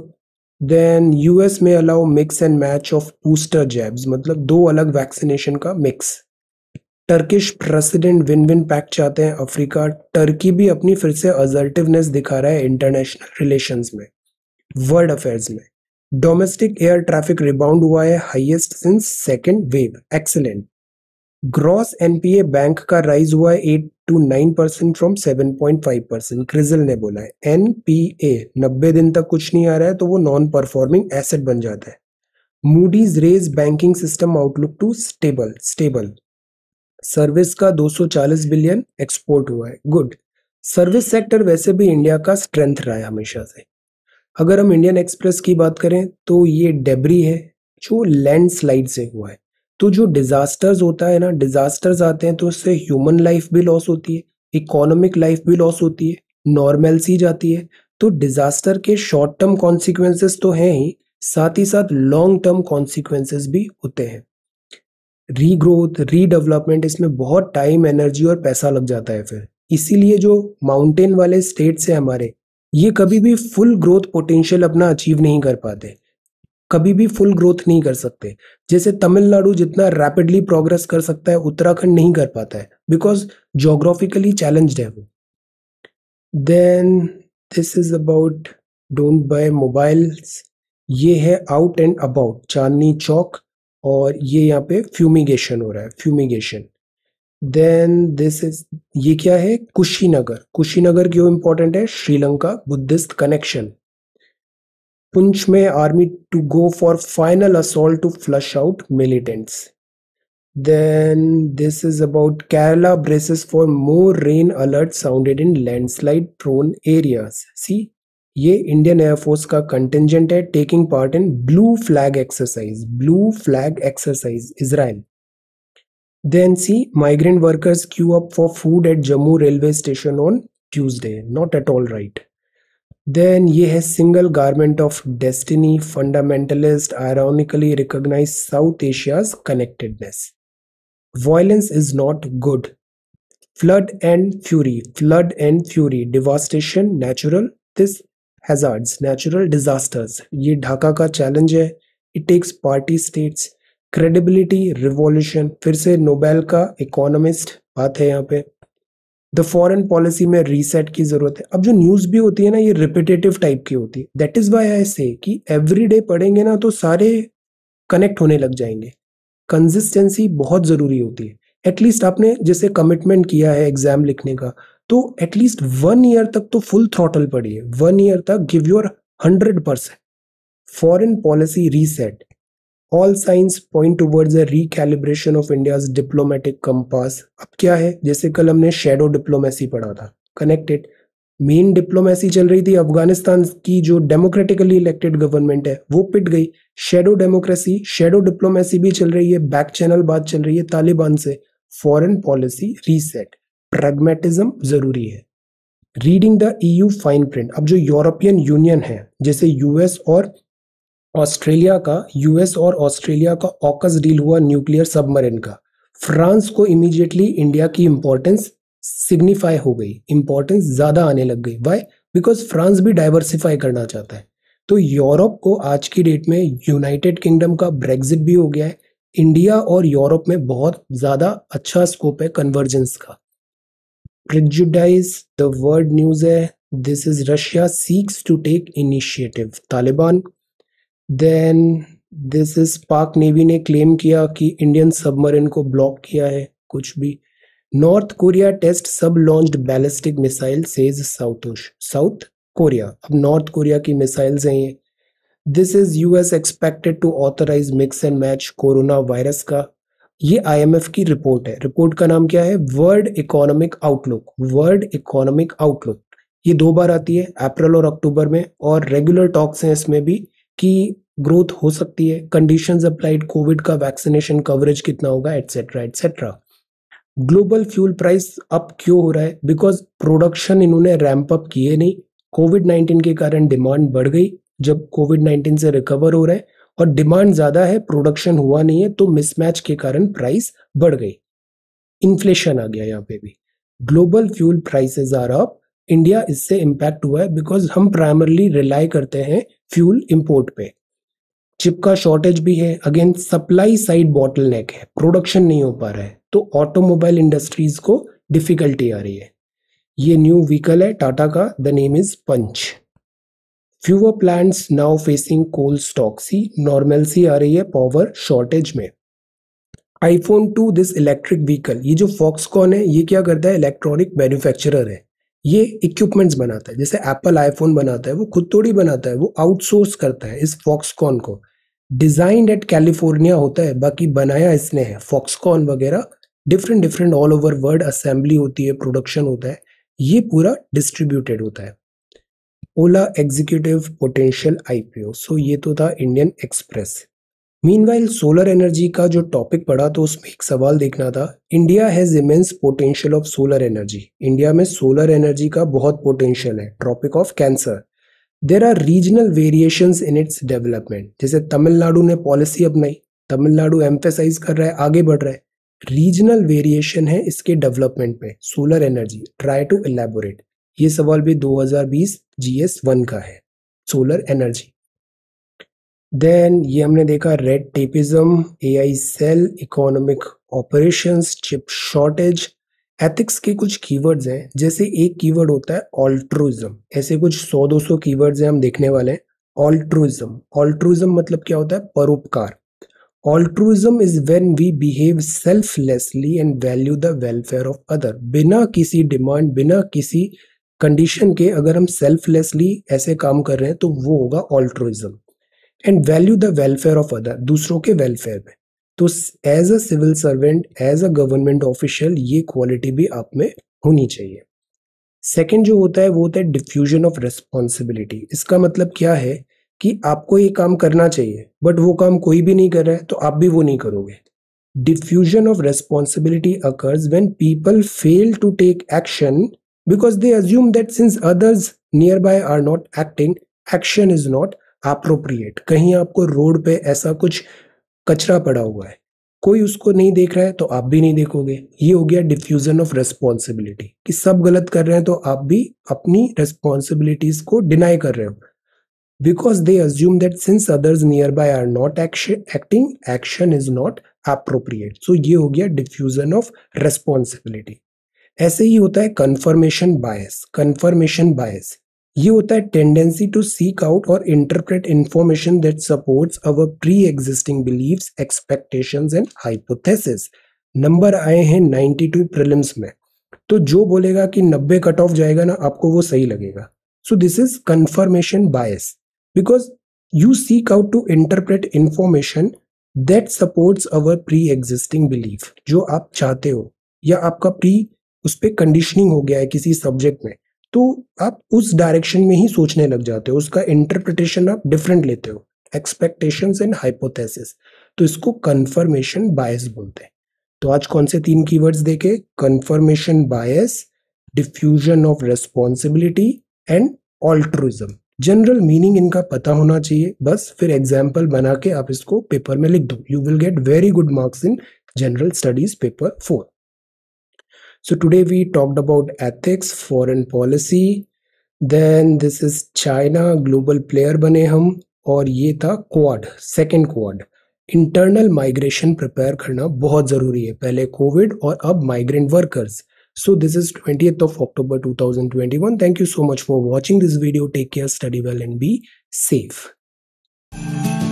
then US में allow mix and match of booster jabs मतलब दो अलग वैक्सीनेशन का mix Turkish president win win pact चाहते हैं अफ्रीका टर्की भी अपनी फिर से अजर्टिवनेस दिखा रहा है इंटरनेशनल रिलेशन में वर्ल्ड अफेयर्स में डोमेस्टिक एयर ट्रैफिक रिबाउंड हुआ है highest since second wave excellent gross NPA bank का राइज हुआ है eight two nine percent from seven point five percent CRISIL ने बोला है एनपीए नब्बे दिन तक कुछ नहीं आ रहा है तो वो नॉन परफॉर्मिंग एसेट बन जाता है Moody's raise banking system outlook to stable stable service का 240 बिलियन एक्सपोर्ट हुआ है गुड सर्विस सेक्टर वैसे भी इंडिया का स्ट्रेंथ रहा है हमेशा से अगर हम इंडियन एक्सप्रेस की बात करें तो ये डेबरी है जो लैंडस्लाइड से हुआ है तो जो डिजास्टर्स होता है ना डिजास्टर्स आते हैं तो उससे ह्यूमन लाइफ भी लॉस होती है इकोनॉमिक लाइफ भी लॉस होती है नॉर्मल सी जाती है तो डिजास्टर के शॉर्ट टर्म कॉन्सिक्वेंसेस तो हैं ही साथ ही साथ लॉन्ग टर्म कॉन्सिक्वेंसेस भी होते हैं रीग्रोथ रीडेवलपमेंट इसमें बहुत टाइम एनर्जी और पैसा लग जाता है फिर इसीलिए जो माउंटेन वाले स्टेट्स हैं हमारे ये कभी भी फुल ग्रोथ पोटेंशियल अपना अचीव नहीं कर पाते कभी भी फुल ग्रोथ नहीं कर सकते जैसे तमिलनाडु जितना रैपिडली प्रोग्रेस कर सकता है उत्तराखंड नहीं कर पाता है बिकॉज जोग्राफिकली चैलेंज है वो then this is about don't buy mobiles ये है out and about Chandni Chowk और ये यहाँ पे फ्यूमिगेशन हो रहा है फ्यूमिगेशन देन दिस इज ये क्या है कुशीनगर कुशीनगर क्यों इंपॉर्टेंट है श्रीलंका बुद्धिस्ट कनेक्शन पुंछ में army to go for final assault to flush out militants then this is about Kerala braces for more rain alert sounded in landslide prone areas see ये Indian air force का contingent है taking part in blue flag exercise blue flag exercise Israel then see migrant workers queue up for food at Jammu railway station on Tuesday not at all right then ये है single garment of destiny fundamentalist ironically recognize South Asia connectedness violence is not good flood and fury flood and fury devastation natural this hazards natural disasters ये ढाका का challenge है it takes party states credibility revolution फिर से Nobel का economist बात है यहाँ पे द फॉरेन पॉलिसी में रीसेट की जरूरत है अब जो न्यूज भी होती है ना ये रिपीटेटिव टाइप की होती है दैट इज वाई आई से कि एवरी डे पढ़ेंगे ना तो सारे कनेक्ट होने लग जाएंगे कंसिस्टेंसी बहुत जरूरी होती है एटलीस्ट आपने जैसे कमिटमेंट किया है एग्जाम लिखने का तो एटलीस्ट वन ईयर तक तो फुल थ्रॉटल पड़िए वन ईयर तक give your hundred percent foreign policy reset all science point towards a recalibration of India diplomatic compass अब क्या है जैसे कल हमने शेडो डिप्लोमेसी पढ़ा था कनेक्टेड मेन डिप्लोमेसी चल रही थी अफगानिस्तान की जो डेमोक्रेटिकली इलेक्टेड गवर्नमेंट है वो पिट गई शेडो डेमोक्रेसी शेडो डिप्लोमेसी भी चल रही है बैक चैनल बात चल रही है तालिबान से फॉरेन पॉलिसी रीसेट प्रेगमेटिज्म जरूरी है reading the EU fine print अब जो यूरोपियन यूनियन है जैसे यूएस और ऑस्ट्रेलिया का यूएस और ऑस्ट्रेलिया का ऑकस डील हुआ न्यूक्लियर सबमरीन का फ्रांस को इमीडिएटली इंडिया की इंपॉर्टेंस सिग्निफाई हो गई इंपॉर्टेंस ज़्यादा आने लग गई वाई बिकॉज फ्रांस भी डाइवर्सिफाई करना चाहता है तो यूरोप को आज की डेट में यूनाइटेड किंगडम का ब्रेग्जिट भी हो गया है इंडिया और यूरोप में बहुत ज़्यादा अच्छा स्कोप है कन्वर्जेंस का प्रिजुडाइज द वर्ल्ड न्यूज है this is russia seeks to take initiative taliban then this is Pak navy ने क्लेम किया कि इंडियन सबमरीन को ब्लॉक किया है कुछ भी North Korea test sub launch ballistic missile says South South Korea अब नॉर्थ कोरिया की मिसाइल्स हैं ये this is US expected to authorize mix and match corona virus का ये आईएमएफ की रिपोर्ट है रिपोर्ट का नाम क्या है world economic outlook world economic outlook ये दो बार आती है अप्रैल और अक्टूबर में और रेगुलर टॉक्स हैं इसमें भी कि ग्रोथ हो सकती है कंडीशंस अप्लाइड कोविड का वैक्सीनेशन कवरेज कितना होगा etcetera etcetera global fuel price up क्यों हो रहा है बिकॉज प्रोडक्शन इन्होंने रैंप अप किए नहीं कोविड नाइन्टीन के कारण डिमांड बढ़ गई जब कोविड नाइन्टीन से रिकवर हो रहा है और डिमांड ज़्यादा है प्रोडक्शन हुआ नहीं है तो मिसमैच के कारण प्राइस बढ़ गई इन्फ्लेशन आ गया यहाँ पे भी global fuel prices are up India इससे इम्पैक्ट हुआ है बिकॉज हम प्राइमरली रिलाई करते हैं फ्यूल इम्पोर्ट पे चिप का शॉर्टेज भी है again supply side bottle neck है प्रोडक्शन नहीं हो पा रहा है तो ऑटोमोबाइल इंडस्ट्रीज को डिफिकल्टी आ रही है ये न्यू व्हीकल है टाटा का the name is Punch fewer plants now facing coal stock see normalcy आ रही है पावर शॉर्टेज में iPhone to this electric vehicle ये जो फॉक्सकॉन है ये क्या करता है इलेक्ट्रॉनिक मैन्युफैक्चरर है ये इक्विपमेंट्स बनाता है जैसे एप्पल आईफोन बनाता है वो खुद थोड़ी बनाता है वो आउटसोर्स करता है इस फॉक्सकॉन को डिजाइन एट कैलिफोर्निया होता है बाकी बनाया इसने है फॉक्सकॉन वगैरह different different all over world assembly होती है प्रोडक्शन होता है ये पूरा डिस्ट्रीब्यूटेड होता है Ola executive potential IPO so ये तो था Indian Express meanwhile solar energy का जो टॉपिक पड़ा तो उसमें एक सवाल देखना था India has immense potential of solar energy India में सोलर एनर्जी का बहुत पोटेंशियल है tropic of cancer there are regional variation in its development जैसे तमिलनाडु ने पॉलिसी अपनाई तमिलनाडु एम्फेसाइज कर रहा है आगे बढ़ रहा है रीजनल वेरिएशन है इसके डेवलपमेंट पे solar energy try to elaborate ये सवाल भी 2020 जीएस वन का है सोलर एनर्जी देन ये हमने देखा red tapism AI cell economic operations chip shortage ethics के कुछ कीवर्ड्स हैं जैसे एक कीवर्ड होता है ऑल्ट्रोइम ऐसे कुछ 100-200 कीवर्ड्स हैं हम देखने वाले हैं ऑल्ट्रोइम ऑल्ट्रोइम मतलब क्या होता है परोपकार altruism is when we behave selflessly and value the welfare of other बिना किसी डिमांड बिना किसी कंडीशन के अगर हम सेल्फलेसली ऐसे काम कर रहे हैं तो वो होगा altruism and value the welfare of other दूसरों के वेलफेयर में तो as a civil servant as a government official ये क्वालिटी भी आप में होनी चाहिए सेकेंड जो होता है वो होता है डिफ्यूजन ऑफ रिस्पॉन्सिबिलिटी इसका मतलब क्या है कि आपको ये काम करना चाहिए बट वो काम कोई भी नहीं कर रहा है तो आप भी वो नहीं करोगे diffusion of responsibility occurs when people fail to take action because they assume that since others nearby are not acting action is not appropriate kahin aapko road pe aisa kuch kachra pada hua hai कोई उसको नहीं देख रहा है तो आप भी नहीं देखोगे ये हो गया डिफ्यूजन ऑफ रेस्पॉन्सिबिलिटी कि सब गलत कर रहे हैं तो आप भी अपनी रेस्पॉन्सिबिलिटीज को डिनाई कर रहे हो because they assume that since others nearby are not action acting action is not appropriate so ये हो गया डिफ्यूजन ऑफ रेस्पॉन्सिबिलिटी ऐसे ही होता है कन्फर्मेशन बायस कन्फर्मेशन बायस ये होता है टेंडेंसी टू सीक आउट और interpret information that supports our pre existing believe expectation and hypothesis number आए हैं 92 प्रिलिम्स में तो जो बोलेगा कि 90 कट ऑफ जाएगा ना आपको वो सही लगेगा so this is confirmation bias because you seek out to interpret information that supports our pre existing belief जो आप चाहते हो या आपका प्री उस पर कंडीशनिंग हो गया है किसी सब्जेक्ट में तो आप उस डायरेक्शन में ही सोचने लग जाते हो उसका इंटरप्रिटेशन आप डिफरेंट लेते हो एक्सपेक्टेशन एंड हाइपोथेसिस तो इसको कन्फर्मेशन बायस बोलते हैं तो आज कौन से तीन कीवर्ड्स देखे confirmation bias diffusion of responsibility and altruism general meaning इनका पता होना चाहिए बस फिर एग्जाम्पल बना के आप इसको पेपर में लिख दो you will get very good marks in general studies paper four So today we talked about ethics, foreign policy, then this is China, global player bane hum, aur ye tha quad, second quad. Internal migration prepare karna bahut zaruri pehle COVID aur ab migrant workers. So this is 20th of October 2021. Thank you so much for watching this video. Take care, study well and be safe.